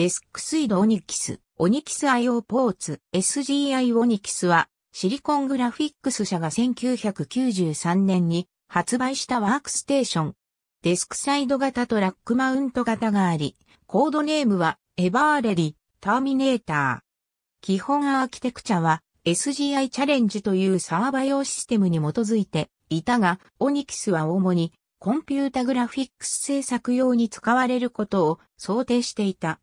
デスクスイドオニキス、オニキス IO ポーツ、SGI オニキスは、シリコングラフィックス社が1993年に発売したワークステーション。デスクサイド型とラックマウント型があり、コードネームはエバーレリ、ターミネーター。基本アーキテクチャは SGI チャレンジというサーバ用システムに基づいていたが、オニキスは主にコンピュータグラフィックス制作用に使われることを想定していた。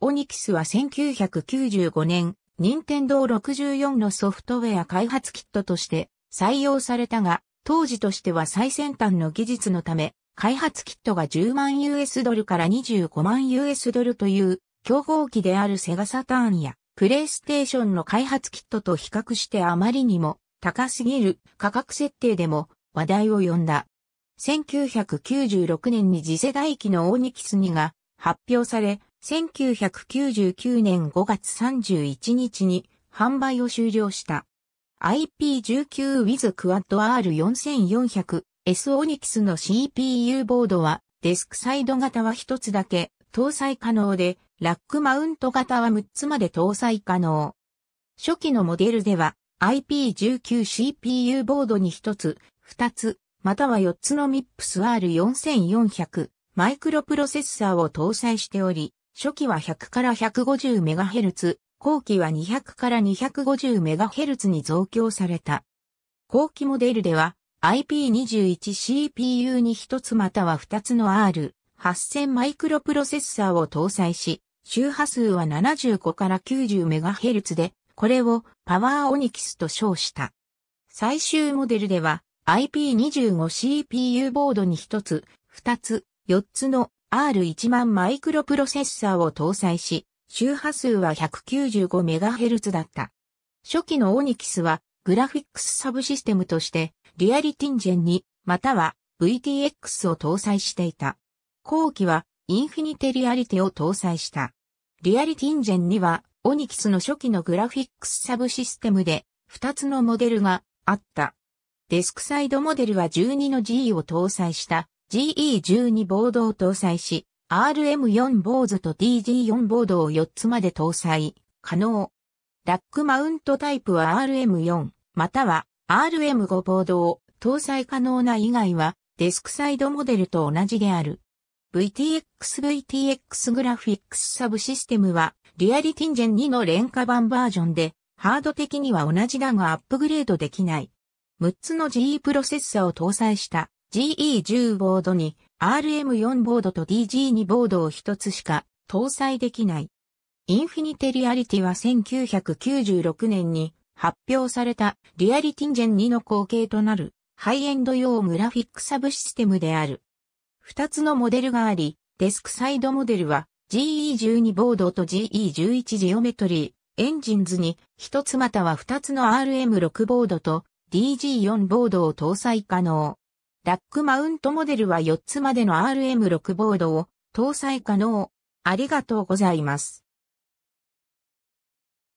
オニキスは1995年、任天堂64のソフトウェア開発キットとして採用されたが、当時としては最先端の技術のため、開発キットが10万 US ドルから25万 US ドルという競合機であるセガサターンやプレイステーションの開発キットと比較してあまりにも高すぎる価格設定でも話題を呼んだ。1996年に次世代機のオーニキス2が発表され、1999年5月31日に販売を終了した。IP19 with Quad R4400 S オニキスの CPU ボードはデスクサイド型は1つだけ搭載可能でラックマウント型は6つまで搭載可能。初期のモデルでは IP19 CPU ボードに1つ、2つ、または4つの MIPS R4400 マイクロプロセッサーを搭載しており、初期は100から 150MHz、後期は200から 250MHz に増強された。後期モデルでは IP21 CPU に1つまたは2つの R8000 マイクロプロセッサーを搭載し、周波数は75から 90MHz で、これをパワーオニキスと称した。最終モデルでは IP25 CPU ボードに1つ、2つ、4つの R1 万マイクロプロセッサーを搭載し、周波数は 195MHz だった。初期のオニキスは、グラフィックスサブシステムとして、リアリティンジェンに、または VTX を搭載していた。後期は、インフィニテリアリティを搭載した。リアリティンジェンには、オニキスの初期のグラフィックスサブシステムで、2つのモデルがあった。デスクサイドモデルは12の G を搭載した GE12 ボードを搭載し、RM4 ボードと DG4 ボードを4つまで搭載可能。ラックマウントタイプは RM4 または RM5 ボードを搭載可能な以外はデスクサイドモデルと同じである。VTX-VTX グラフィックスサブシステムはリアリティンジェン2の廉価版バージョンでハード的には同じだがアップグレードできない。6つの GE プロセッサを搭載した GE10 ボードに RM4 ボードと DG2 ボードを一つしか搭載できない。インフィニテリアリティは1996年に発表されたリアリティンジェン2の後継となるハイエンド用グラフィックサブシステムである。二つのモデルがあり、デスクサイドモデルは GE12 ボードと GE11 ジオメトリー、エンジンズに一つまたは二つの RM6 ボードと DG4 ボードを搭載可能。ラックマウントモデルは4つまでの RM6 ボードを搭載可能。ありがとうございます。